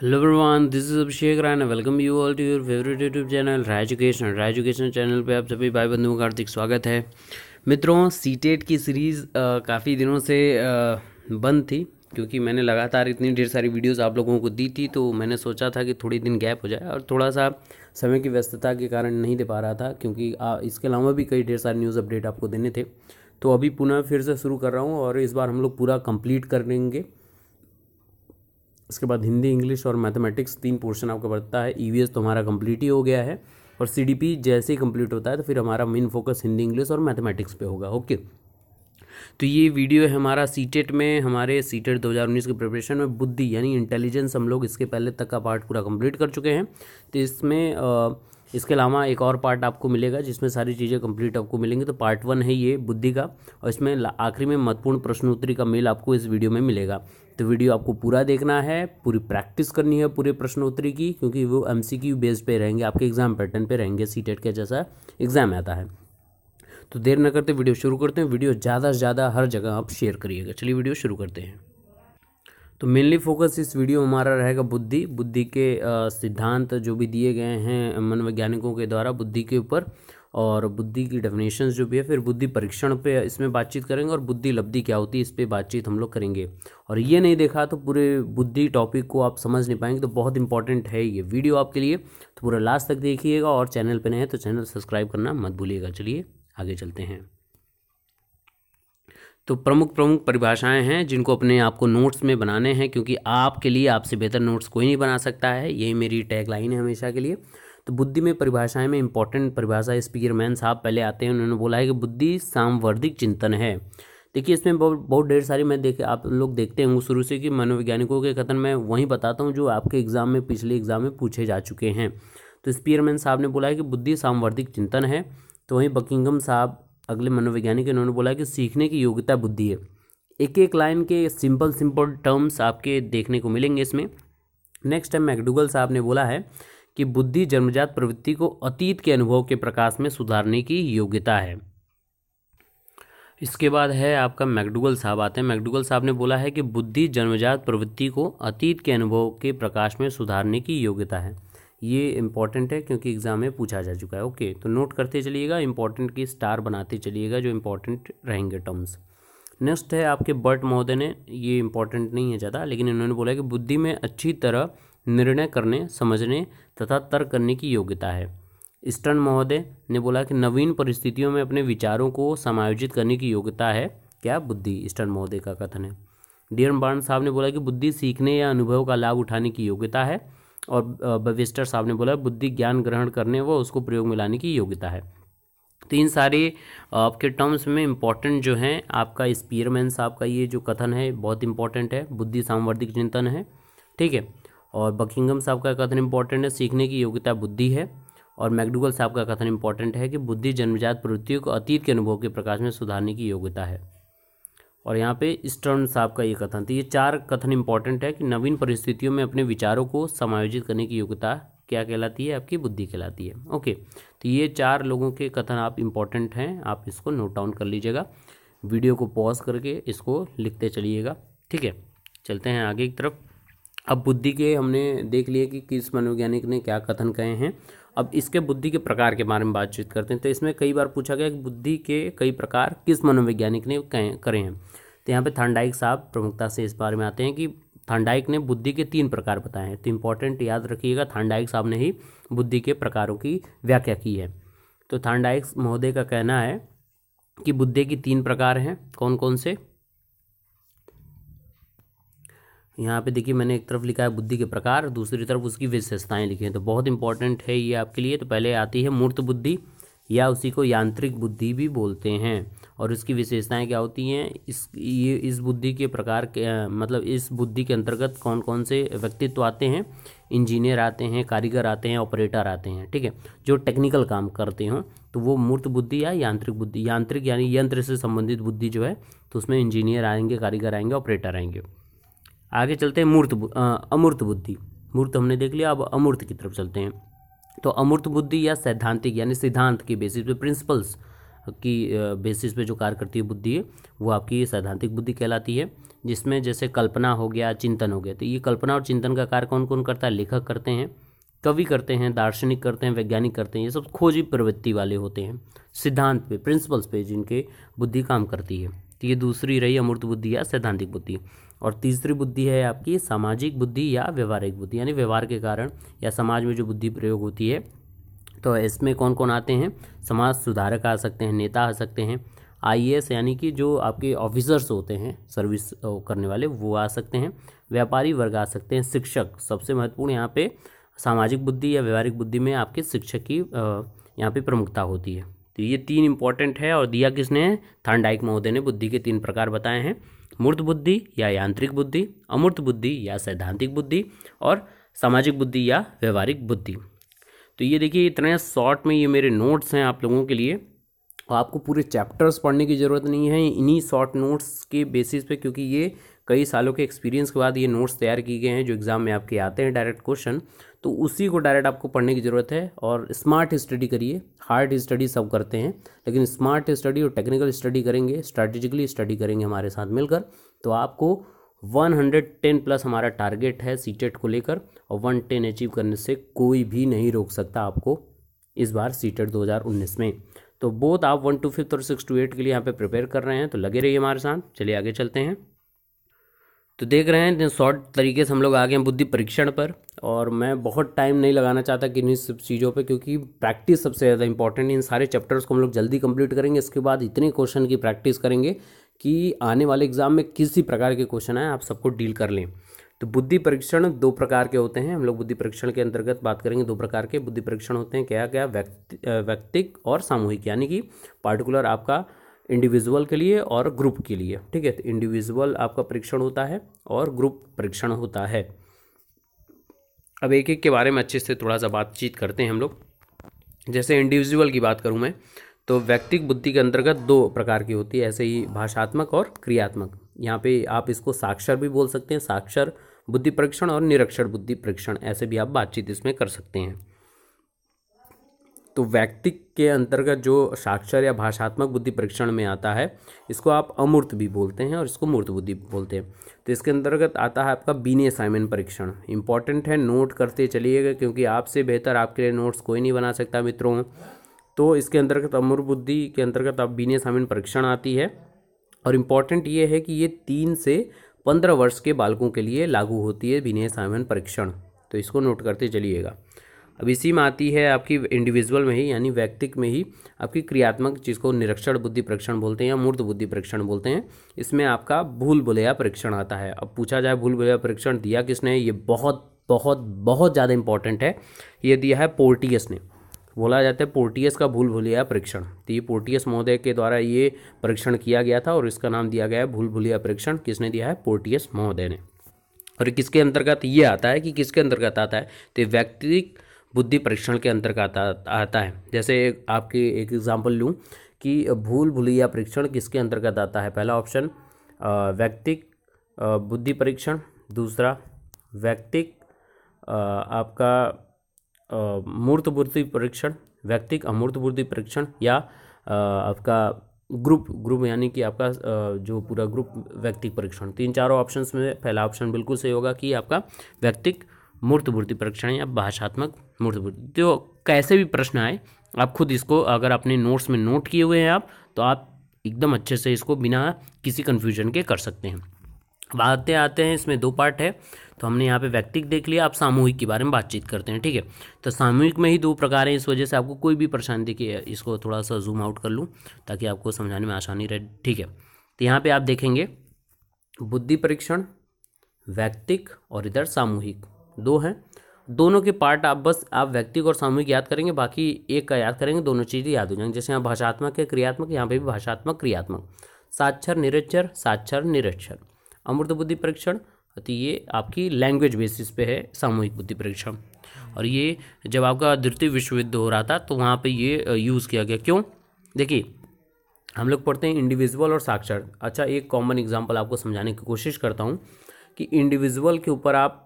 hello everyone this is Abhishek Rai welcome you all to your favourite YouTube channel Rai education Rai education channel पे आप सभी भाई बंधुओं का हार्दिक स्वागत है मित्रों सी e की सीरीज़ काफ़ी दिनों से आ, बंद थी क्योंकि मैंने लगातार इतनी ढेर सारी वीडियोस आप लोगों को दी थी तो मैंने सोचा था कि थोड़ी दिन गैप हो जाए और थोड़ा सा समय की व्यस्तता के कारण नहीं दे पा रहा था क्योंकि आ, इसके अलावा भी कई ढेर सारे न्यूज़ अपडेट आपको देने थे तो अभी पुनः फिर से शुरू कर रहा हूँ और इस बार हम लोग पूरा कंप्लीट कर लेंगे उसके बाद हिंदी इंग्लिश और मैथमेटिक्स तीन पोर्शन आपका बढ़ता है ई e तो हमारा कंप्लीट ही हो गया है और सी जैसे ही कंप्लीट होता है तो फिर हमारा मेन फोकस हिंदी इंग्लिश और मैथमेटिक्स पे होगा ओके तो ये वीडियो है हमारा टेट e में हमारे e हज़ार 2019 के प्रिपरेशन में बुद्धि यानी इंटेलिजेंस हम लोग इसके पहले तक का पार्ट पूरा कंप्लीट कर चुके हैं तो इसमें इसके अलावा एक और पार्ट आपको मिलेगा जिसमें सारी चीज़ें कंप्लीट आपको मिलेंगी तो पार्ट वन है ये बुद्धि का और इसमें आखिरी में महत्वपूर्ण प्रश्नोत्तरी का मेल आपको इस वीडियो में मिलेगा तो वीडियो आपको पूरा देखना है पूरी प्रैक्टिस करनी है पूरे प्रश्नोत्तरी की क्योंकि वो एम सी क्यू बेस पे रहेंगे आपके एग्ज़ाम पैटर्न पे रहेंगे सी टेट का जैसा एग्ज़ाम आता है तो देर न करते वीडियो शुरू करते हैं वीडियो ज़्यादा से ज़्यादा हर जगह आप शेयर करिएगा चलिए वीडियो शुरू करते हैं तो मेनली फोकस इस वीडियो में हमारा रहेगा बुद्धि बुद्धि के सिद्धांत जो भी दिए गए हैं मनोवैज्ञानिकों के द्वारा बुद्धि के ऊपर और बुद्धि की डेफिनेशन जो भी है फिर बुद्धि परीक्षण पे इसमें बातचीत करेंगे और बुद्धि लब्धि क्या होती है इस पर बातचीत हम लोग करेंगे और ये नहीं देखा तो पूरे बुद्धि टॉपिक को आप समझ नहीं पाएंगे तो बहुत इंपॉर्टेंट है ये वीडियो आपके लिए तो पूरा लास्ट तक देखिएगा और चैनल पर नए हैं तो चैनल सब्सक्राइब करना मत भूलिएगा चलिए आगे चलते हैं तो प्रमुख प्रमुख परिभाषाएं हैं जिनको अपने आपको नोट्स में बनाने हैं क्योंकि आपके लिए आपसे बेहतर नोट्स कोई नहीं बना सकता है यही मेरी टैग लाइन है हमेशा के लिए तो बुद्धि में परिभाषाएं में इंपॉर्टेंट परिभाषा मैन साहब पहले आते हैं उन्होंने बोला है कि बुद्धि सामवर्धिक चिंतन है देखिए इसमें बहुत बहुत ढेर सारी मैं देखे आप लोग देखते होंगे शुरू से कि मनोवैज्ञानिकों के कथन मैं वहीं बताता हूँ जो आपके एग्ज़ाम में पिछले एग्ज़ाम में पूछे जा चुके हैं तो स्पीयरमैन साहब ने बोला है कि बुद्धि सामवर्धिक चिंतन है तो वहीं बकिंगम साहब अगले मनोवैज्ञानिक इन्होंने बोला है कि सीखने की योग्यता बुद्धि है एक एक लाइन के सिंपल सिंपल टर्म्स आपके देखने को मिलेंगे इसमें नेक्स्ट है मैकडूगल साहब ने बोला है कि बुद्धि जन्मजात प्रवृत्ति को अतीत के अनुभव के प्रकाश में सुधारने की योग्यता है इसके बाद है आपका मैकडूगल साहब आते हैं मैकडूगल साहब ने बोला है कि बुद्धि जन्मजात प्रवृत्ति को अतीत के अनुभव के प्रकाश में सुधारने की योग्यता है ये इंपॉर्टेंट है क्योंकि एग्ज़ाम में पूछा जा चुका है ओके तो नोट करते चलिएगा इंपॉर्टेंट की स्टार बनाते चलिएगा जो इंपॉर्टेंट रहेंगे टर्म्स नेक्स्ट है आपके बर्ट महोदय ने ये इंपॉर्टेंट नहीं है ज़्यादा लेकिन इन्होंने बोला है कि बुद्धि में अच्छी तरह निर्णय करने समझने तथा तर्क करने की योग्यता है स्टर्न महोदय ने बोला कि नवीन परिस्थितियों में अपने विचारों को समायोजित करने की योग्यता है क्या बुद्धि स्टर्न महोदय का कथन है डी एम साहब ने बोला कि बुद्धि सीखने या अनुभव का लाभ उठाने की योग्यता है और बविस्टर साहब ने बोला बुद्धि ज्ञान ग्रहण करने व उसको प्रयोग में लाने की योग्यता है तो इन सारे आपके टर्म्स में इम्पॉर्टेंट जो हैं आपका स्पीयरमैन साहब का ये जो कथन है बहुत इंपॉर्टेंट है बुद्धि सांवर्धिक चिंतन है ठीक है और बकिंगम साहब का कथन इंपॉर्टेंट है सीखने की योग्यता बुद्धि है और मैकडूगल साहब का कथन इंपॉर्टेंट है कि बुद्धि जन्मजात प्रवृत्तियों को अतीत के अनुभव के प्रकाश में सुधारने की योग्यता है और यहाँ पे स्टर्न साहब का ये कथन तो ये चार कथन इंपॉर्टेंट है कि नवीन परिस्थितियों में अपने विचारों को समायोजित करने की योग्यता क्या कहलाती है आपकी बुद्धि कहलाती है ओके तो ये चार लोगों के कथन आप इम्पॉर्टेंट हैं आप इसको नोट डाउन कर लीजिएगा वीडियो को पॉज करके इसको लिखते चलिएगा ठीक है चलते हैं आगे की तरफ अब बुद्धि के हमने देख लिए कि किस मनोवैज्ञानिक ने क्या कथन कहे हैं अब इसके बुद्धि के प्रकार के बारे में बातचीत करते हैं तो इसमें कई बार पूछा गया कि बुद्धि के कई प्रकार किस मनोवैज्ञानिक ने कहे करे हैं तो यहाँ पे थंडाइक साहब प्रमुखता से इस बारे में आते हैं कि थंडाइक ने बुद्धि के तीन प्रकार बताए हैं तो इम्पोर्टेंट याद रखिएगा थंडाइक साहब ने ही बुद्धि के प्रकारों की व्याख्या की है तो थंडाइक महोदय का कहना है कि बुद्धि की तीन प्रकार हैं कौन कौन से यहाँ पे देखिए मैंने एक तरफ लिखा है बुद्धि के प्रकार दूसरी तरफ उसकी विशेषताएं लिखी हैं तो बहुत इंपॉर्टेंट है ये आपके लिए तो पहले आती है मूर्त बुद्धि या उसी को यांत्रिक बुद्धि भी बोलते हैं और इसकी विशेषताएं क्या होती हैं इस ये इस बुद्धि के प्रकार के मतलब इस बुद्धि के अंतर्गत कौन कौन से व्यक्तित्व आते हैं इंजीनियर आते हैं कारीगर आते हैं ऑपरेटर आते हैं ठीक है जो टेक्निकल काम करते हों तो वो मूर्त बुद्धि या यांत्रिक बुद्धि यांत्रिक यानी यंत्र से संबंधित बुद्धि जो है तो उसमें इंजीनियर आएंगे कारीगर आएंगे ऑपरेटर आएंगे आगे चलते हैं मूर्त अमूर्त बुद्धि मूर्त हमने देख लिया अब अमूर्त की तरफ चलते हैं तो अमूर्त बुद्धि या सैद्धांतिक यानी सिद्धांत के बेसिस पे प्रिंसिपल्स की बेसिस पे जो कार्य करती है बुद्धि है वो आपकी सैद्धांतिक बुद्धि कहलाती है जिसमें जैसे कल्पना हो गया चिंतन हो गया तो ये कल्पना और चिंतन का कार्य कौन कौन करता है लेखक करते हैं कवि करते हैं दार्शनिक करते हैं वैज्ञानिक करते हैं ये सब खोजी प्रवृत्ति वाले होते हैं सिद्धांत पे प्रिंसिपल्स पे जिनके बुद्धि काम करती है तो ये दूसरी रही अमूर्त बुद्धि या सैद्धांतिक बुद्धि और तीसरी बुद्धि है आपकी सामाजिक बुद्धि या व्यवहारिक बुद्धि यानी व्यवहार के कारण या समाज में जो बुद्धि प्रयोग होती है तो इसमें कौन कौन आते हैं समाज सुधारक आ सकते हैं नेता आ सकते हैं आई यानी कि जो आपके ऑफिसर्स होते हैं सर्विस करने वाले वो आ सकते हैं व्यापारी वर्ग आ सकते हैं शिक्षक सबसे महत्वपूर्ण यहाँ पे सामाजिक बुद्धि या व्यवहारिक बुद्धि में आपके शिक्षक की यहाँ पे प्रमुखता होती है तो ये तीन इंपॉर्टेंट है और दिया किसने थांडाइक महोदय ने बुद्धि के तीन प्रकार बताए हैं मूर्त बुद्धि या यांत्रिक बुद्धि अमूर्त बुद्धि या सैद्धांतिक बुद्धि और सामाजिक बुद्धि या व्यवहारिक बुद्धि तो ये देखिए इतने शॉर्ट में ये मेरे नोट्स हैं आप लोगों के लिए और आपको पूरे चैप्टर्स पढ़ने की ज़रूरत नहीं है इन्हीं शॉर्ट नोट्स के बेसिस पे क्योंकि ये कई सालों के एक्सपीरियंस के बाद ये नोट्स तैयार किए गए हैं जो एग्ज़ाम में आपके आते हैं डायरेक्ट क्वेश्चन तो उसी को डायरेक्ट आपको पढ़ने की ज़रूरत है और स्मार्ट स्टडी करिए हार्ड स्टडी सब करते हैं लेकिन स्मार्ट स्टडी और टेक्निकल स्टडी करेंगे स्ट्रैटेजिकली स्टडी करेंगे हमारे साथ मिलकर तो आपको 110 प्लस हमारा टारगेट है सीटेट e को लेकर और 110 अचीव करने से कोई भी नहीं रोक सकता आपको इस बार e सीटेट 2019 में तो बोथ आप वन टू फिफ्थ और सिक्स टू एट के लिए यहाँ पे प्रिपेयर कर रहे हैं तो लगे रहिए हमारे साथ चलिए आगे चलते हैं तो देख रहे हैं शॉर्ट तरीके से हम लोग आ गए हैं बुद्धि परीक्षण पर और मैं बहुत टाइम नहीं लगाना चाहता कि इन्हीं सब चीज़ों पे क्योंकि प्रैक्टिस सबसे ज़्यादा इंपॉर्टेंट है इन सारे चैप्टर्स को हम लोग जल्दी कंप्लीट करेंगे इसके बाद इतने क्वेश्चन की प्रैक्टिस करेंगे कि आने वाले एग्ज़ाम में किसी प्रकार के क्वेश्चन आए आप सबको डील कर लें तो बुद्धि परीक्षण दो प्रकार के होते हैं हम लोग बुद्धि परीक्षण के अंतर्गत बात करेंगे दो प्रकार के बुद्धि परीक्षण होते हैं क्या क्या व्यक्ति व्यक्तिक और सामूहिक यानी कि पार्टिकुलर आपका इंडिविजुअल के लिए और ग्रुप के लिए ठीक है तो इंडिविजुअल आपका परीक्षण होता है और ग्रुप परीक्षण होता है अब एक एक के बारे में अच्छे से थोड़ा सा बातचीत करते हैं हम लोग जैसे इंडिविजुअल की बात करूँ मैं तो व्यक्तिक बुद्धि के अंतर्गत दो प्रकार की होती है ऐसे ही भाषात्मक और क्रियात्मक यहाँ पे आप इसको साक्षर भी बोल सकते हैं साक्षर बुद्धि परीक्षण और निरक्षर बुद्धि परीक्षण ऐसे भी आप बातचीत इसमें कर सकते हैं तो व्यक्तिक के अंतर्गत जो साक्षर या भाषात्मक बुद्धि परीक्षण में आता है इसको आप अमूर्त भी बोलते हैं और इसको मूर्त बुद्धि बोलते हैं तो इसके अंतर्गत आता है आपका बीने साइमन परीक्षण इंपॉर्टेंट है नोट करते चलिएगा क्योंकि आपसे बेहतर आपके लिए नोट्स कोई नहीं बना सकता मित्रों तो इसके अंतर्गत अमूर्त बुद्धि के अंतर्गत आप बीने साइमन परीक्षण आती है और इम्पॉर्टेंट ये है कि ये तीन से पंद्रह वर्ष के बालकों के लिए लागू होती है बीने साइमन परीक्षण तो इसको नोट करते चलिएगा अब इसी में आती है आपकी इंडिविजुअल में ही यानी व्यक्तिक में ही आपकी क्रियात्मक चीज़ को निरीक्षण बुद्धि परीक्षण बोलते हैं या मूर्त बुद्धि परीक्षण बोलते हैं इसमें आपका भूल भुलैया परीक्षण आता है अब पूछा जाए भूल भुलैया परीक्षण दिया किसने ये बहुत बहुत बहुत ज़्यादा इंपॉर्टेंट है ये दिया है पोर्टियस ने बोला जाता है पोर्टियस का भूल भुलैया परीक्षण तो ये पोर्टियस महोदय के द्वारा ये परीक्षण किया गया था और इसका नाम दिया गया है भूल भुलैया परीक्षण किसने दिया है पोर्टियस महोदय ने और किसके अंतर्गत ये आता है कि किसके अंतर्गत आता है तो व्यक्तिक बुद्धि परीक्षण के अंतर्गत आता है जैसे आपकी एक एग्जाम्पल लूँ कि भूल भुलैया परीक्षण किसके अंतर्गत आता है पहला ऑप्शन व्यक्तिक बुद्धि परीक्षण दूसरा व्यक्तिक आपका मूर्त बुद्धि परीक्षण व्यक्तिक अमूर्त बुद्धि परीक्षण या आपका ग्रुप ग्रुप यानी कि आपका जो पूरा ग्रुप व्यक्तिक परीक्षण तीन चारों ऑप्शंस में पहला ऑप्शन बिल्कुल सही होगा कि आपका व्यक्तिक मूर्त बुद्धि परीक्षण या भाषात्मक पूजा तो कैसे भी प्रश्न आए आप खुद इसको अगर अपने नोट्स में नोट किए हुए हैं आप तो आप एकदम अच्छे से इसको बिना किसी कन्फ्यूजन के कर सकते हैं अब आते आते हैं इसमें दो पार्ट है तो हमने यहाँ पे व्यक्तिक देख लिया आप सामूहिक के बारे में बातचीत करते हैं ठीक है तो सामूहिक में ही दो प्रकार हैं इस वजह से आपको कोई भी परेशानी देखिए इसको थोड़ा सा जूम आउट कर लूँ ताकि आपको समझाने में आसानी रहे ठीक है तो यहाँ पर आप देखेंगे बुद्धि परीक्षण व्यक्तिक और इधर सामूहिक दो हैं दोनों के पार्ट आप बस आप व्यक्तिक और सामूहिक याद करेंगे बाकी एक का याद करेंगे दोनों चीज़ें याद हो जाएंगे जैसे यहाँ भाषात्मक है क्रियात्मक यहाँ पे भी भाषात्मक क्रियात्मक साक्षर निरक्षर साक्षर निरक्षर अमृत बुद्धि परीक्षण तो ये आपकी लैंग्वेज बेसिस पे है सामूहिक बुद्धि परीक्षण और ये जब आपका द्वितीय विश्व युद्ध हो रहा था तो वहाँ पे ये यूज़ किया गया क्यों देखिए हम लोग पढ़ते हैं इंडिविजुअल और साक्षर अच्छा एक कॉमन एग्जाम्पल आपको समझाने की कोशिश करता हूँ कि इंडिविजुअल के ऊपर आप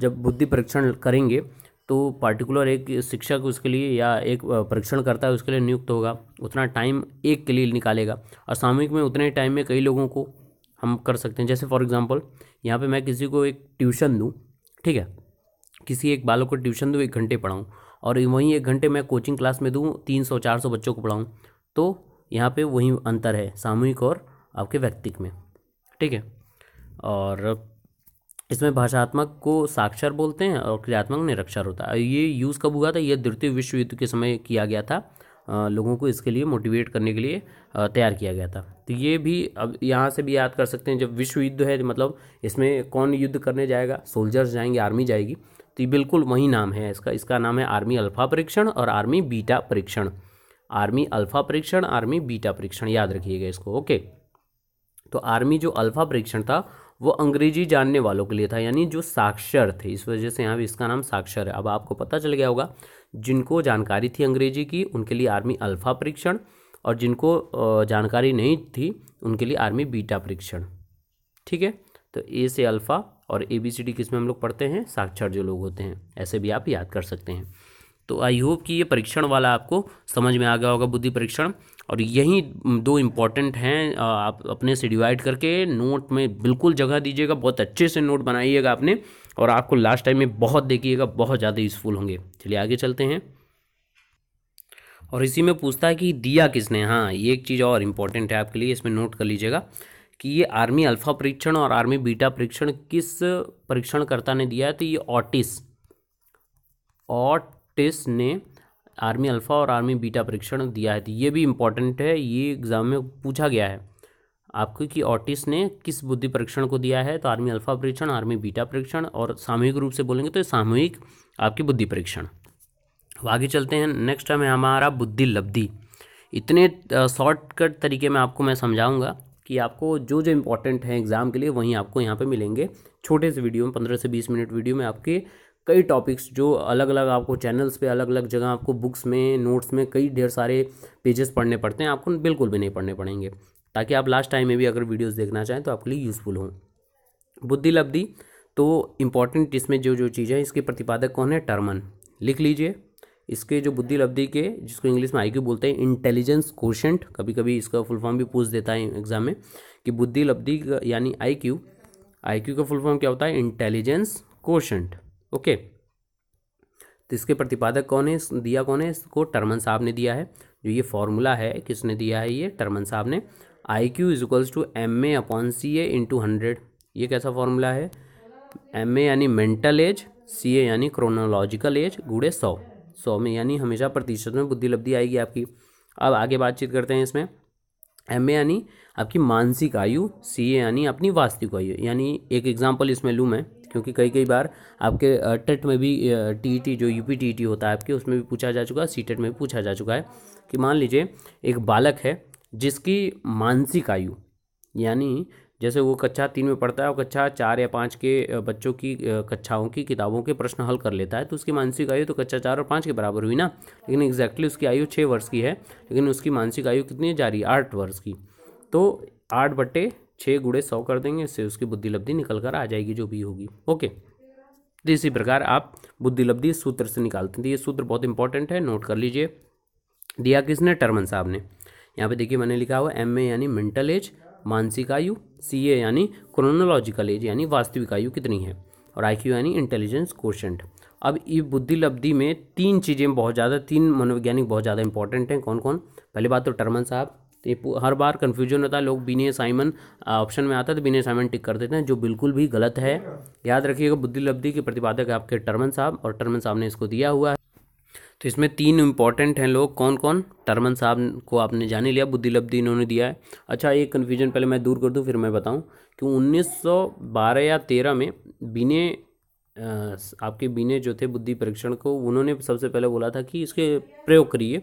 जब बुद्धि परीक्षण करेंगे तो पार्टिकुलर एक शिक्षक उसके लिए या एक परीक्षण करता है उसके लिए नियुक्त होगा उतना टाइम एक के लिए निकालेगा और सामूहिक में उतने टाइम में कई लोगों को हम कर सकते हैं जैसे फॉर एग्ज़ाम्पल यहाँ पे मैं किसी को एक ट्यूशन दूँ ठीक है किसी एक बालक को ट्यूशन दूँ एक घंटे पढ़ाऊँ और वहीं एक घंटे मैं कोचिंग क्लास में दूँ तीन सौ चार सौ बच्चों को पढ़ाऊँ तो यहाँ पर वही अंतर है सामूहिक और आपके व्यक्तिक में ठीक है और इसमें भाषात्मक को साक्षर बोलते हैं और क्रियात्मक निरक्षर होता है ये यूज़ कब हुआ था यह द्वितीय विश्व युद्ध के समय किया गया था लोगों को इसके लिए मोटिवेट करने के लिए तैयार किया गया था तो ये भी अब यहाँ से भी याद कर सकते हैं जब विश्व युद्ध है मतलब इसमें कौन युद्ध करने जाएगा सोल्जर्स जाएंगे आर्मी जाएगी तो ये बिल्कुल वही नाम है इसका इसका नाम है आर्मी अल्फ़ा परीक्षण और आर्मी बीटा परीक्षण आर्मी अल्फ़ा परीक्षण आर्मी बीटा परीक्षण याद रखिएगा इसको ओके तो आर्मी जो अल्फ़ा परीक्षण था वो अंग्रेजी जानने वालों के लिए था यानी जो साक्षर थे इस वजह से यहाँ भी इसका नाम साक्षर है अब आपको पता चल गया होगा जिनको जानकारी थी अंग्रेजी की उनके लिए आर्मी अल्फ़ा परीक्षण और जिनको जानकारी नहीं थी उनके लिए आर्मी बीटा परीक्षण ठीक है तो ए से अल्फ़ा और ए बी सी डी किस में हम लोग पढ़ते हैं साक्षर जो लोग होते हैं ऐसे भी आप याद कर सकते हैं तो आई होप कि ये परीक्षण वाला आपको समझ में आ गया होगा बुद्धि परीक्षण और यही दो इम्पॉर्टेंट हैं आप अपने से डिवाइड करके नोट में बिल्कुल जगह दीजिएगा बहुत अच्छे से नोट बनाइएगा आपने और आपको लास्ट टाइम में बहुत देखिएगा बहुत ज़्यादा यूज़फुल होंगे चलिए आगे चलते हैं और इसी में पूछता है कि दिया किसने हाँ ये एक चीज़ और इम्पॉर्टेंट है आपके लिए इसमें नोट कर लीजिएगा कि ये आर्मी अल्फ़ा परीक्षण और आर्मी बीटा परीक्षण किस परीक्षणकर्ता ने दिया है तो ये ऑटिस ऑटिस ने आर्मी अल्फ़ा और आर्मी बीटा परीक्षण दिया है तो ये भी इम्पोर्टेंट है ये एग्ज़ाम में पूछा गया है आपको कि ऑटिस ने किस बुद्धि परीक्षण को दिया है तो आर्मी अल्फ़ा परीक्षण आर्मी बीटा परीक्षण और सामूहिक रूप से बोलेंगे तो सामूहिक आपकी बुद्धि परीक्षण आगे चलते हैं नेक्स्ट है हमारा बुद्धि लब्धि इतने शॉर्टकट तरीके में आपको मैं समझाऊंगा कि आपको जो जो इम्पोर्टेंट हैं एग्ज़ाम के लिए वहीं आपको यहाँ पे मिलेंगे छोटे से वीडियो में पंद्रह से बीस मिनट वीडियो में आपके कई टॉपिक्स जो अलग अलग आपको चैनल्स पे अलग अलग जगह आपको बुक्स में नोट्स में कई ढेर सारे पेजेस पढ़ने पड़ते हैं आपको बिल्कुल भी नहीं पढ़ने पड़ेंगे ताकि आप लास्ट टाइम में भी अगर वीडियोस देखना चाहें तो आपके लिए यूज़फुल हों बुद्धि लब्धि तो इम्पॉर्टेंट इसमें जो जो चीज़ है इसके प्रतिपादक कौन है टर्मन लिख लीजिए इसके जो बुद्धि लब्धि के जिसको इंग्लिश में आई बोलते हैं इंटेलिजेंस क्वेश्चन कभी कभी इसका फुल फॉर्म भी पूछ देता है एग्जाम में कि बुद्धि लब्धि यानी आई क्यू का फुल फॉर्म क्या होता है इंटेलिजेंस क्वेश्चन ओके तो इसके प्रतिपादक कौन है दिया कौन है इसको टर्मन साहब ने दिया है जो ये फॉर्मूला है किसने दिया है ये टर्मन साहब ने I Q is equals to M A upon C A into hundred ये कैसा फॉर्मूला है एम ए यानी मेंटल एज सी ए यानी क्रोनोलॉजिकल एज गुड़े सौ सौ में यानी हमेशा प्रतिशत में बुद्धि लब्धि आएगी आपकी अब आगे बातचीत करते हैं इसमें एम ए यानी आपकी मानसिक आयु सी ए यानी अपनी वास्तविक आयु यानी एक एग्जाम्पल इसमें लूँ मैं क्योंकि कई कई बार आपके टेट में भी टी जो यूपी टी होता है आपके उसमें भी पूछा जा चुका है सी में भी पूछा जा चुका है कि मान लीजिए एक बालक है जिसकी मानसिक आयु यानी जैसे वो कक्षा तीन में पढ़ता है और कक्षा चार या पाँच के बच्चों की कक्षाओं की किताबों के प्रश्न हल कर लेता है तो उसकी मानसिक आयु तो कक्षा चार और पाँच के बराबर हुई ना लेकिन एग्जैक्टली उसकी आयु छः वर्ष की है लेकिन उसकी मानसिक आयु कितनी है जारी आठ वर्ष की तो आठ बट्टे छः गुड़े सौ कर देंगे इससे उसकी बुद्धिलब्धि निकल कर आ जाएगी जो भी होगी ओके तो इसी प्रकार आप बुद्धिलब्धि सूत्र से निकालते हैं तो ये सूत्र बहुत इंपॉर्टेंट है नोट कर लीजिए दिया किसने टर्मन साहब ने यहाँ पे देखिए मैंने लिखा हुआ एम ए यानी मेंटल एज मानसिक आयु सी ए यानी क्रोनोलॉजिकल एज यानी वास्तविक आयु कितनी है और आई क्यू यानी इंटेलिजेंस क्वेश्चन अब ये बुद्धि लब्धि में तीन चीज़ें बहुत ज़्यादा तीन मनोवैज्ञानिक बहुत ज़्यादा इंपॉर्टेंट हैं कौन कौन पहली बात तो टर्मन साहब तो ये हर बार कन्फ्यूजन होता है लोग बिने साइमन ऑप्शन में आता है तो बिने साइमन टिक कर देते हैं जो बिल्कुल भी गलत है याद रखिएगा बुद्धि लब्धि के प्रतिपादक आपके टर्मन साहब और टर्मन साहब ने इसको दिया हुआ है तो इसमें तीन इंपॉर्टेंट हैं लोग कौन कौन टर्मन साहब को आपने जाने लिया बुद्धिलब्धि इन्होंने दिया है अच्छा एक कन्फ्यूजन पहले मैं दूर कर दूँ फिर मैं बताऊँ कि उन्नीस या तेरह में बिने आपके बिने जो थे बुद्धि परीक्षण को उन्होंने सबसे पहले बोला था कि इसके प्रयोग करिए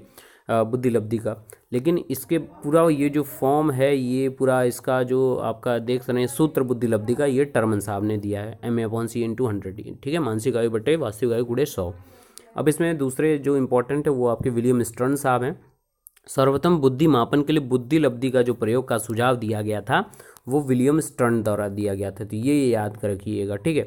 बुद्धि लब्धि का लेकिन इसके पूरा ये जो फॉर्म है ये पूरा इसका जो आपका देख रहे हैं सूत्र बुद्धि लब्धि का ये टर्मन साहब ने दिया है M A upon C into hundred ठीक है मानसिक आयु बटे वास्तविक आयु गुड़े सौ अब इसमें दूसरे जो इम्पोर्टेंट है वो आपके विलियम स्टर्न साहब हैं सर्वोत्तम बुद्धि मापन के लिए बुद्धि लब्धि का जो प्रयोग का सुझाव दिया गया था वो विलियम स्टर्न द्वारा दिया गया था तो ये याद कर रखिएगा ठीक है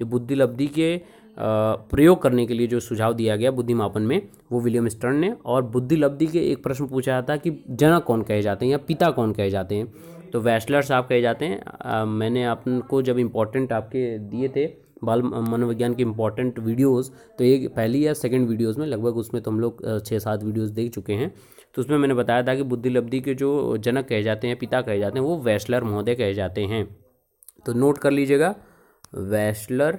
जो बुद्धि लब्धि के प्रयोग करने के लिए जो सुझाव दिया गया बुद्धिमापन में वो विलियम स्टर्न ने और बुद्धिलब्धि के एक प्रश्न पूछा था कि जनक कौन कहे जाते हैं या पिता कौन कहे जाते हैं तो वैस्लर साहब कहे जाते हैं आ, मैंने आपको जब इम्पोर्टेंट आपके दिए थे बाल मनोविज्ञान के इम्पॉर्टेंट वीडियोस तो एक पहली या सेकंड वीडियोस में लगभग उसमें तो हम लोग छः सात वीडियोस देख चुके हैं तो उसमें मैंने बताया था कि बुद्धि लब्धि के जो जनक कहे जाते हैं पिता कहे जाते हैं वो वैश्लर महोदय कहे जाते हैं तो नोट कर लीजिएगा वैश्लर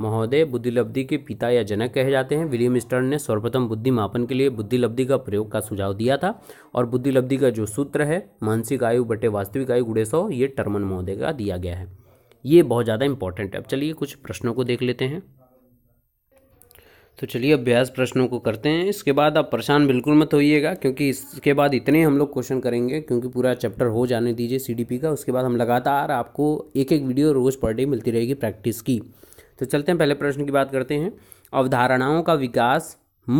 महोदय बुद्धिलब्धि के पिता या जनक कहे जाते हैं विलियम स्टर्न ने सर्वप्रथम बुद्धि मापन के लिए बुद्धिलब्धि का प्रयोग का सुझाव दिया था और बुद्धिलब्धि का जो सूत्र है मानसिक आयु बटे वास्तविक आयु गुड़े सौ ये टर्मन महोदय का दिया गया है ये बहुत ज़्यादा इंपॉर्टेंट है अब चलिए कुछ प्रश्नों को देख लेते हैं तो चलिए अभ्यास प्रश्नों को करते हैं इसके बाद आप परेशान बिल्कुल मत होइएगा क्योंकि इसके बाद इतने हम लोग क्वेश्चन करेंगे क्योंकि पूरा चैप्टर हो जाने दीजिए सीडीपी का उसके बाद हम लगातार आपको एक एक वीडियो रोज़ पर डे मिलती रहेगी प्रैक्टिस की तो चलते हैं पहले प्रश्न की बात करते हैं अवधारणाओं का विकास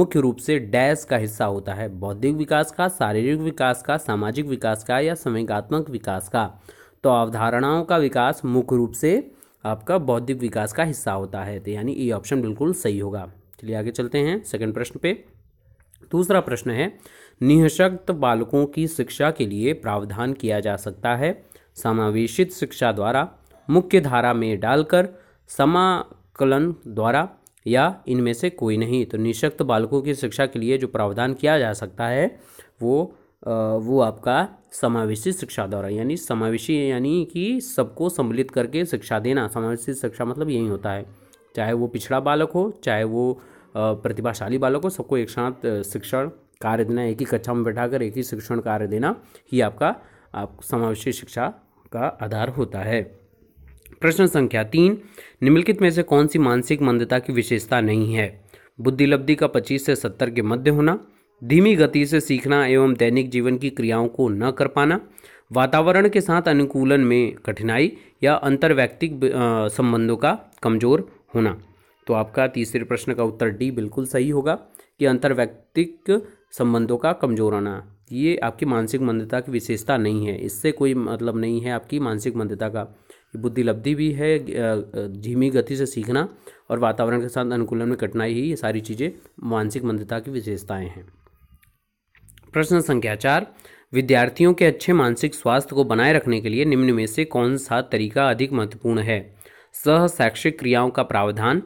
मुख्य रूप से डैश का हिस्सा होता है बौद्धिक विकास का शारीरिक विकास का सामाजिक विकास का या संवेगात्मक विकास का तो अवधारणाओं का विकास मुख्य रूप से आपका बौद्धिक विकास का हिस्सा होता है तो यानी ये ऑप्शन बिल्कुल सही होगा चलिए आगे चलते हैं सेकंड प्रश्न पे दूसरा प्रश्न है निःशक्त बालकों की शिक्षा के लिए प्रावधान किया जा सकता है समावेशित शिक्षा द्वारा मुख्य धारा में डालकर समाकलन द्वारा या इनमें से कोई नहीं तो निशक्त बालकों की शिक्षा के लिए जो प्रावधान किया जा सकता है वो वो आपका समावेशी शिक्षा द्वारा यानी समावेशी यानी कि सबको सम्मिलित करके शिक्षा देना समावेशी शिक्षा मतलब यही होता है चाहे वो पिछड़ा बालक हो चाहे वो प्रतिभाशाली बालक हो सबको एक साथ शिक्षण कार्य देना एक ही कक्षा में बैठा एक ही शिक्षण कार्य देना ही आपका आप समावेशी शिक्षा का आधार होता है प्रश्न संख्या तीन निम्नलिखित में से कौन सी मानसिक मंदता की विशेषता नहीं है बुद्धिलब्धि का 25 से 70 के मध्य होना धीमी गति से सीखना एवं दैनिक जीवन की क्रियाओं को न कर पाना वातावरण के साथ अनुकूलन में कठिनाई या अंतर्व्यक्तिक संबंधों का कमजोर होना तो आपका तीसरे प्रश्न का उत्तर डी बिल्कुल सही होगा कि अंतर्व्यक्तिक संबंधों का कमजोर होना ये आपकी मानसिक मंदता की विशेषता नहीं है इससे कोई मतलब नहीं है आपकी मानसिक मंदता का बुद्धि लब्धि भी है धीमी गति से सीखना और वातावरण के साथ अनुकूलन में कठिनाई ही ये सारी चीज़ें मानसिक मंदता की विशेषताएं हैं प्रश्न संख्या चार विद्यार्थियों के अच्छे मानसिक स्वास्थ्य को बनाए रखने के लिए निम्न में से कौन सा तरीका अधिक महत्वपूर्ण है सह शैक्षिक क्रियाओं का प्रावधान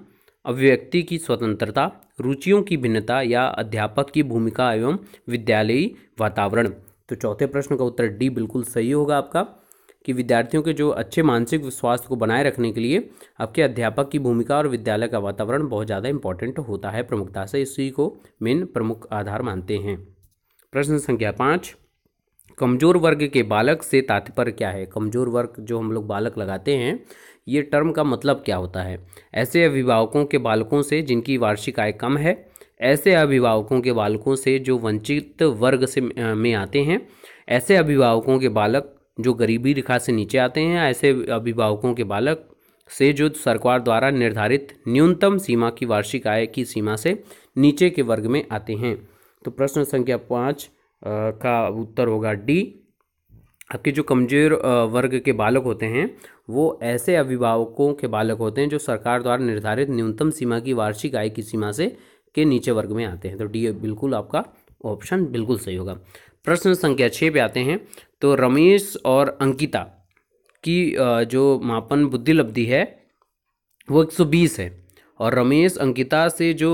अभिव्यक्ति की स्वतंत्रता रुचियों की भिन्नता या अध्यापक की भूमिका एवं विद्यालयी वातावरण तो चौथे प्रश्न का उत्तर डी बिल्कुल सही होगा आपका कि विद्यार्थियों के जो अच्छे मानसिक स्वास्थ्य को बनाए रखने के लिए आपके अध्यापक की भूमिका और विद्यालय का वातावरण बहुत ज़्यादा इंपॉर्टेंट होता है प्रमुखता से इसी को मेन प्रमुख आधार मानते हैं प्रश्न संख्या पाँच कमज़ोर वर्ग के बालक से तात्पर्य क्या है कमज़ोर वर्ग जो हम लोग बालक लगाते हैं ये टर्म का मतलब क्या होता है ऐसे अभिभावकों के बालकों से जिनकी वार्षिक आय कम है ऐसे अभिभावकों के बालकों से जो वंचित वर्ग से में आते हैं ऐसे अभिभावकों के बालक जो गरीबी रेखा से नीचे आते हैं ऐसे अभिभावकों के बालक से जो सरकार द्वारा निर्धारित न्यूनतम सीमा की वार्षिक आय की सीमा से नीचे के वर्ग में आते हैं तो प्रश्न संख्या पाँच का उत्तर होगा डी आपके जो कमज़ोर वर्ग के बालक होते हैं वो ऐसे अभिभावकों के बालक होते हैं जो सरकार द्वारा निर्धारित न्यूनतम सीमा की वार्षिक आय की सीमा से के नीचे वर्ग में आते हैं तो डी बिल्कुल आपका ऑप्शन बिल्कुल सही होगा प्रश्न संख्या छः पे आते हैं तो रमेश और अंकिता की जो मापन बुद्धि लब्धि है वो 120 है और रमेश अंकिता से जो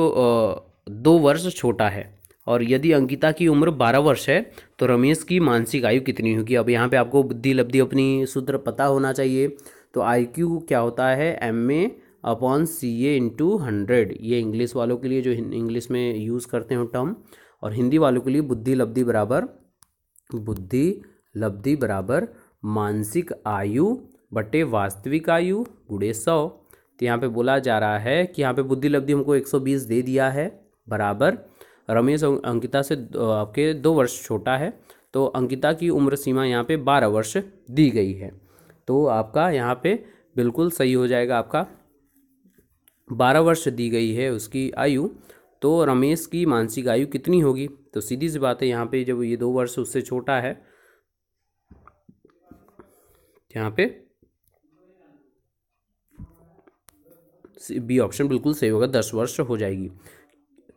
दो वर्ष छोटा है और यदि अंकिता की उम्र बारह वर्ष है तो रमेश की मानसिक आयु कितनी होगी अब यहाँ पे आपको बुद्धि लब्धि अपनी सूत्र पता होना चाहिए तो आई क्यू क्या होता है M A upon C A into hundred ये इंग्लिश वालों के लिए जो इंग्लिश में यूज़ करते हैं टर्म और हिंदी वालों के लिए बुद्धि लब्धि बराबर बुद्धि लब्धि बराबर मानसिक आयु बटे वास्तविक आयु गुड़े सौ तो यहाँ पे बोला जा रहा है कि यहाँ पे बुद्धि लब्धि हमको 120 दे दिया है बराबर रमेश अंकिता से आपके दो वर्ष छोटा है तो अंकिता की उम्र सीमा यहाँ पे बारह वर्ष दी गई है तो आपका यहाँ पे बिल्कुल सही हो जाएगा आपका बारह वर्ष दी गई है उसकी आयु तो रमेश की मानसिक आयु कितनी होगी तो सीधी सी बात है यहाँ पे जब ये दो वर्ष उससे छोटा है यहाँ पे बी ऑप्शन बिल्कुल सही होगा दस वर्ष हो जाएगी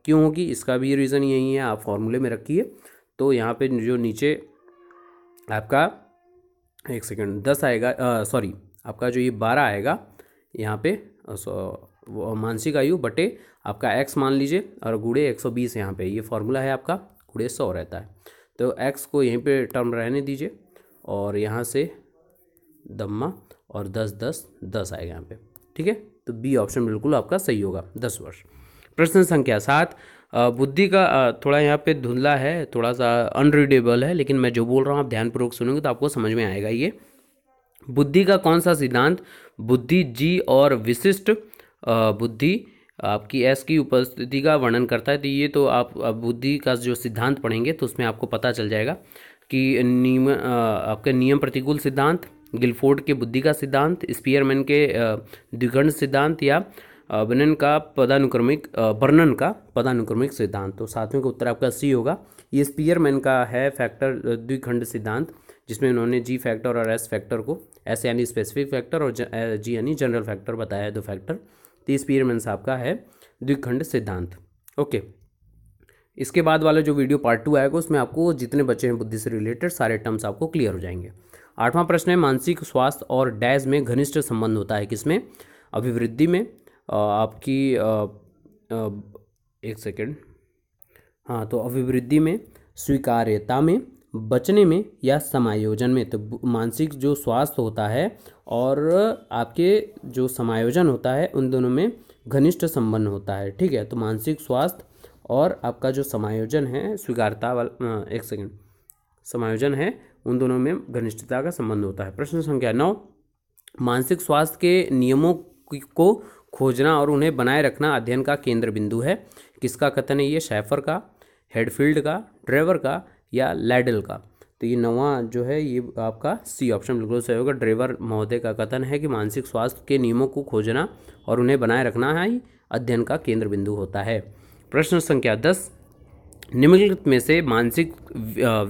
क्यों होगी इसका भी रीज़न यही है आप फॉर्मूले में रखिए तो यहाँ पे जो नीचे आपका एक सेकेंड दस आएगा सॉरी आपका जो ये बारह आएगा यहाँ पे मानसिक आयु बटे आपका एक्स मान लीजिए और गुड़े एक सौ बीस यहाँ पे ये फॉर्मूला है आपका गुड़े सौ रहता है तो एक्स को यहीं पे टर्म रहने दीजिए और यहाँ से दम्मा और दस दस दस आएगा यहाँ पे ठीक है तो बी ऑप्शन बिल्कुल आपका सही होगा दस वर्ष प्रश्न संख्या सात बुद्धि का थोड़ा यहाँ पे धुंधला है थोड़ा सा अनरीडेबल है लेकिन मैं जो बोल रहा हूँ आप ध्यानपूर्वक सुनेंगे तो आपको समझ में आएगा ये बुद्धि का कौन सा सिद्धांत बुद्धि जी और विशिष्ट बुद्धि आपकी एस की उपस्थिति का वर्णन करता है तो ये तो आप बुद्धि का जो सिद्धांत पढ़ेंगे तो उसमें आपको पता चल जाएगा कि नियम आपके नियम प्रतिकूल सिद्धांत गिलफोर्ड के बुद्धि का सिद्धांत स्पीयरमैन के द्विगण सिद्धांत या वर्णन का पदानुक्रमिक वर्णन का पदानुक्रमिक सिद्धांत तो सातवें का उत्तर आपका सी होगा ये स्पीयरमैन का है फैक्टर द्विखंड सिद्धांत जिसमें उन्होंने जी फैक्टर और एस फैक्टर को एस यानी स्पेसिफिक फैक्टर और जी यानी जनरल फैक्टर बताया है दो फैक्टर तो ये स्पीयरमैन साहब का है द्विखंड सिद्धांत ओके इसके बाद वाला जो वीडियो पार्ट टू आएगा उसमें आपको जितने बच्चे हैं बुद्धि से रिलेटेड सारे टर्म्स आपको क्लियर हो जाएंगे आठवां प्रश्न है मानसिक स्वास्थ्य और डैश में घनिष्ठ संबंध होता है किसमें अभिवृद्धि में आपकी एक सेकेंड हाँ तो अभिवृद्धि में स्वीकार्यता में बचने में या समायोजन में तो मानसिक जो स्वास्थ्य होता है और आपके जो समायोजन होता है उन दोनों में घनिष्ठ संबंध होता है ठीक है तो मानसिक स्वास्थ्य और आपका जो समायोजन है स्वीकारता वाला एक सेकेंड समायोजन है उन दोनों में घनिष्ठता का संबंध होता है प्रश्न संख्या नौ मानसिक स्वास्थ्य के नियमों को खोजना और उन्हें बनाए रखना अध्ययन का केंद्र बिंदु है किसका कथन है ये शैफर का हेडफील्ड का ड्रेवर का या लैडल का तो ये नवा जो है ये आपका सी ऑप्शन बिल्कुल सही होगा ड्राइवर महोदय का कथन है कि मानसिक स्वास्थ्य के नियमों को खोजना और उन्हें बनाए रखना है अध्ययन का केंद्र बिंदु होता है प्रश्न संख्या दस निम्नलिखित में से मानसिक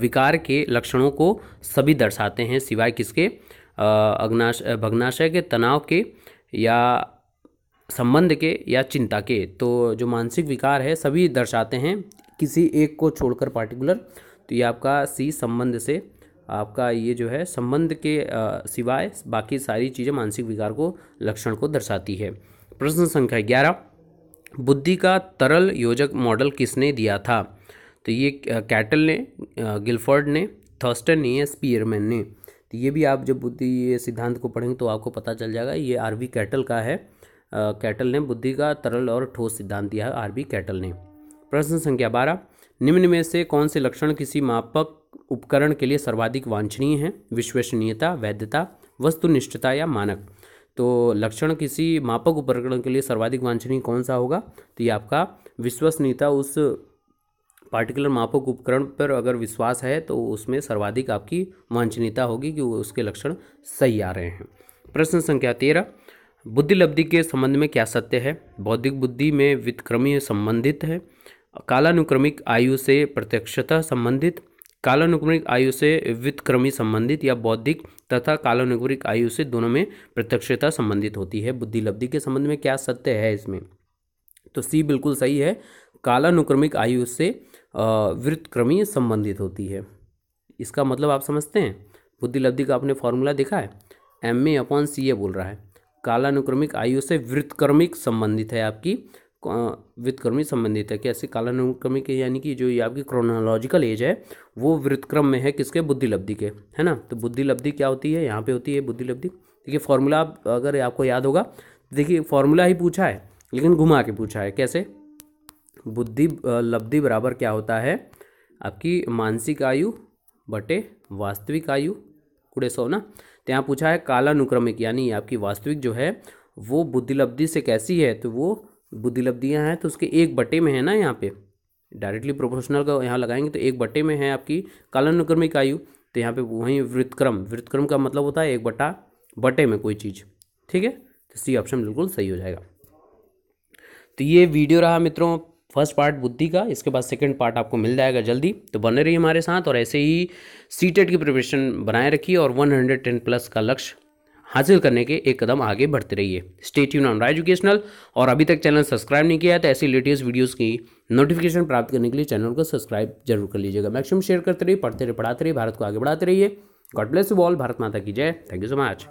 विकार के लक्षणों को सभी दर्शाते हैं सिवाय किसके अग्नाश भग्नाशय के तनाव के या संबंध के या चिंता के तो जो मानसिक विकार है सभी दर्शाते हैं किसी एक को छोड़कर पार्टिकुलर तो ये आपका सी संबंध से आपका ये जो है संबंध के सिवाय बाकी सारी चीज़ें मानसिक विकार को लक्षण को दर्शाती है प्रश्न संख्या ग्यारह बुद्धि का तरल योजक मॉडल किसने दिया था तो ये कैटल ने गिलफर्ड ने थर्स्टन ने स्पीयरमैन ने तो ये भी आप जब बुद्धि ये सिद्धांत को पढ़ेंगे तो आपको पता चल जाएगा ये आरवी कैटल का है कैटल ने बुद्धि का तरल और ठोस सिद्धांत दिया है आर बी कैटल ने प्रश्न संख्या बारह निम्न में से कौन से लक्षण किसी मापक उपकरण के लिए सर्वाधिक वांछनीय हैं विश्वसनीयता वैधता वस्तुनिष्ठता या मानक तो लक्षण किसी मापक उपकरण के लिए सर्वाधिक वांछनीय कौन सा होगा तो ये आपका विश्वसनीयता उस पार्टिकुलर मापक उपकरण पर अगर विश्वास है तो उसमें सर्वाधिक आपकी वांछनीयता होगी कि उसके लक्षण सही आ रहे हैं प्रश्न संख्या तेरह बुद्धि लब्धि के संबंध में क्या सत्य है बौद्धिक बुद्धि में व्युतक्रमीय संबंधित है कालानुक्रमिक आयु से प्रत्यक्षता संबंधित कालानुक्रमिक आयु से वित्तक्रमी संबंधित या बौद्धिक तथा कालानुक्रमिक आयु से दोनों में प्रत्यक्षता संबंधित होती है बुद्धि लब्धि के संबंध में क्या सत्य है इसमें तो सी बिल्कुल सही है कालानुक्रमिक आयु से वृत्तक्रमी संबंधित होती है इसका मतलब आप समझते हैं बुद्धि लब्धि का आपने फॉर्मूला देखा है एम ए अपॉन सी ए बोल रहा है कालानुक्रमिक आयु से वृत्तक्रमिक संबंधित है आपकी वृत्तक्रमिक संबंधित है कैसे कालानुक्रमिक यानी कि जो ये आपकी क्रोनोलॉजिकल एज है वो वृत्तक्रम में है किसके बुद्धि लब्धि के है ना तो बुद्धि लब्धि क्या होती है यहाँ पे होती है बुद्धि लब्धि देखिए फॉर्मूला अगर आपको याद होगा देखिए फॉर्मूला ही पूछा है लेकिन घुमा के पूछा है कैसे बुद्धि लब्धि बराबर क्या होता है आपकी मानसिक आयु बटे वास्तविक आयु कुड़े सौ ना तो यहाँ पूछा है कालानुक्रमिक यानी आपकी वास्तविक जो है वो बुद्धिलब्धि से कैसी है तो वो बुद्धिलब्धियाँ हैं तो उसके एक बटे में है ना यहाँ पे डायरेक्टली प्रोपोर्शनल का यहाँ लगाएंगे तो एक बटे में है आपकी कालानुक्रमिक आयु तो यहाँ पे वहीं वृत्तक्रम वृत्तक्रम का मतलब होता है एक बटा बटे में कोई चीज़ ठीक है तो सी ऑप्शन बिल्कुल सही हो जाएगा तो ये वीडियो रहा मित्रों फर्स्ट पार्ट बुद्धि का इसके बाद सेकंड पार्ट आपको मिल जाएगा जल्दी तो बने रहिए हमारे साथ और ऐसे ही सी की प्रिपरेशन बनाए रखिए और 110 प्लस का लक्ष्य हासिल करने के एक कदम आगे बढ़ते रहिए स्टेट यू ऑन एजुकेशनल और अभी तक चैनल सब्सक्राइब नहीं किया है तो ऐसी लेटेस्ट वीडियोस की नोटिफिकेशन प्राप्त करने के लिए चैनल को सब्सक्राइब जरूर कर लीजिएगा मैक्सिमम शेयर करते रहिए पढ़ते रहिए पढ़ाते रहिए भारत को आगे बढ़ाते रहिए God bless you all Bharat माता की जय थैंक यू सो मच